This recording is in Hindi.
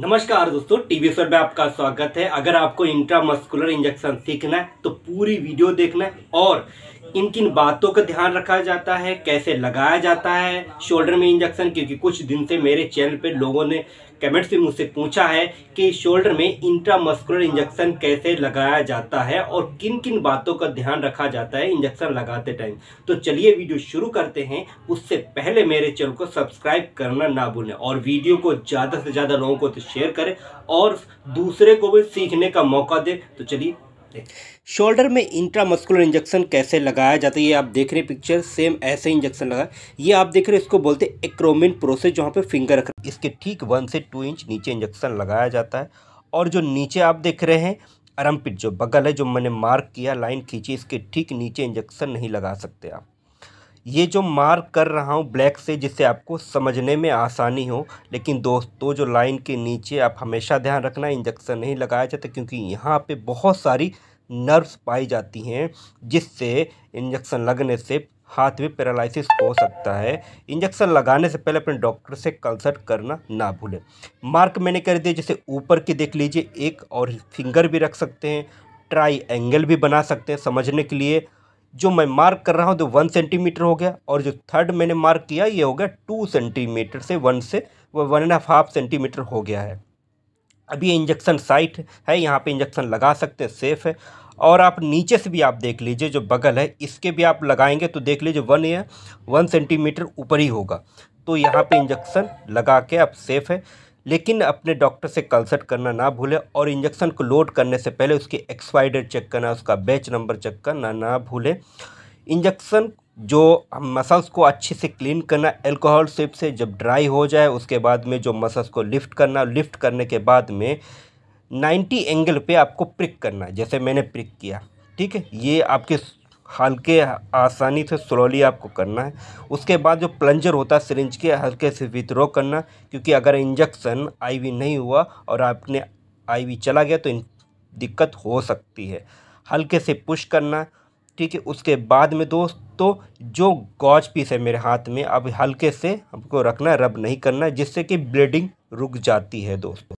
नमस्कार दोस्तों टीवी सर में आपका स्वागत है अगर आपको इंट्रामस्कुलर इंजेक्शन सीखना है तो पूरी वीडियो देखना है और इन किन बातों का ध्यान रखा जाता है कैसे लगाया जाता है शोल्डर में इंजेक्शन क्योंकि कुछ दिन से मेरे चैनल पे लोगों ने कमेंट्स में मुझसे पूछा है कि शोल्डर में इंट्रामस्कुलर इंजेक्शन कैसे लगाया जाता है और किन किन बातों का ध्यान रखा जाता है इंजेक्शन लगाते टाइम तो चलिए वीडियो शुरू करते हैं उससे पहले मेरे चैनल को सब्सक्राइब करना ना भूलें और वीडियो को ज़्यादा से ज़्यादा लोगों को तो शेयर करें और दूसरे को भी सीखने का मौका दें तो चलिए शोल्डर में इंट्रामस्कुलर इंजेक्शन कैसे लगाया जाता है ये आप देख रहे हैं पिक्चर सेम ऐसे इंजेक्शन लगा ये आप देख रहे हैं इसको बोलते हैं एक्रोमिन प्रोसेस जहाँ पे फिंगर रख इसके ठीक वन से टू इंच नीचे इंजेक्शन लगाया जाता है और जो नीचे आप देख रहे हैं अरमपिट जो बगल है जो मैंने मार्क किया लाइन खींची इसके ठीक नीचे इंजेक्शन नहीं लगा सकते आप ये जो मार्क कर रहा हूँ ब्लैक से जिससे आपको समझने में आसानी हो लेकिन दोस्तों जो लाइन के नीचे आप हमेशा ध्यान रखना इंजेक्शन नहीं लगाया जाता क्योंकि यहाँ पे बहुत सारी नर्व्स पाई जाती हैं जिससे इंजेक्शन लगने से हाथ में पैरालिसिस हो सकता है इंजेक्शन लगाने से पहले अपने डॉक्टर से कंसल्ट करना ना भूलें मार्क मैंने कर दिया जैसे ऊपर की देख लीजिए एक और फिंगर भी रख सकते हैं ट्राई एंगल भी बना सकते हैं समझने के लिए जो मैं मार्क कर रहा हूँ तो वन सेंटीमीटर हो गया और जो थर्ड मैंने मार्क किया ये हो गया टू सेंटीमीटर से वन से वन एंड हाफ सेंटीमीटर हो गया है अभी ये इंजेक्शन साइट है यहाँ पे इंजेक्शन लगा सकते हैं सेफ़ है और आप नीचे से भी आप देख लीजिए जो बगल है इसके भी आप लगाएंगे तो देख लीजिए वन या वन सेंटीमीटर ऊपर ही होगा तो यहाँ पे इंजेक्शन लगा के आप सेफ़ है लेकिन अपने डॉक्टर से कंसल्ट करना ना भूलें और इंजेक्शन को लोड करने से पहले उसकी एक्सपायरी डेट चेक करना उसका बैच नंबर चेक करना ना भूलें इंजेक्शन जो मसल्स को अच्छे से क्लीन करना एल्कोहल सेप से जब ड्राई हो जाए उसके बाद में जो मसल्स को लिफ्ट करना लिफ्ट करने के बाद में 90 एंगल पे आपको प्रिक करना जैसे मैंने प्रिक किया ठीक है ये आपके हल्के आसानी से स्लोली आपको करना है उसके बाद जो प्लंजर होता है सिरिंज के हल्के से विद्रो करना क्योंकि अगर इंजेक्शन आईवी नहीं हुआ और आपने आईवी चला गया तो दिक्कत हो सकती है हल्के से पुश करना ठीक है उसके बाद में दोस्तों जो गॉज पीस है मेरे हाथ में अब हल्के से हमको रखना रब नहीं करना जिससे कि ब्लीडिंग रुक जाती है दोस्तों